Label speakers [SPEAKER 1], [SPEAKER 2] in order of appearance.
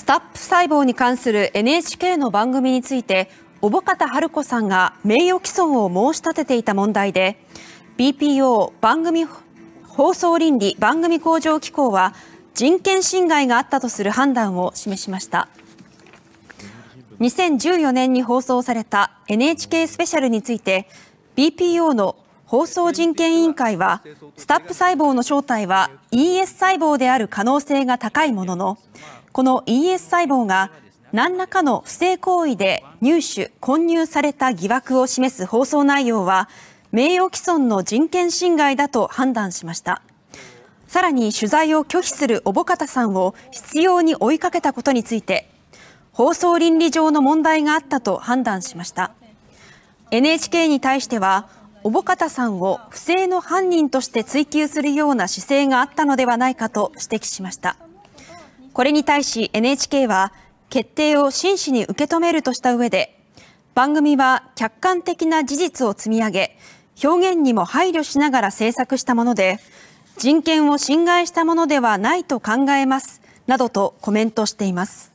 [SPEAKER 1] スタップ細胞に関する NHK の番組について小方春子さんが名誉毀損を申し立てていた問題で BPO 番組放送倫理番組向上機構は人権侵害があったとする判断を示しました2014年に放送された NHK スペシャルについて BPO の放送人権委員会はスタップ細胞の正体は ES 細胞である可能性が高いもののこの ES 細胞が何らかの不正行為で入手・混入された疑惑を示す放送内容は名誉毀損の人権侵害だと判断しましたさらに取材を拒否する小保方さんを執拗に追いかけたことについて放送倫理上の問題があったと判断しました NHK に対しては小保方さんを不正の犯人として追及するような姿勢があったのではないかと指摘しました。これに対し NHK は決定を真摯に受け止めるとした上で番組は客観的な事実を積み上げ表現にも配慮しながら制作したもので人権を侵害したものではないと考えますなどとコメントしています。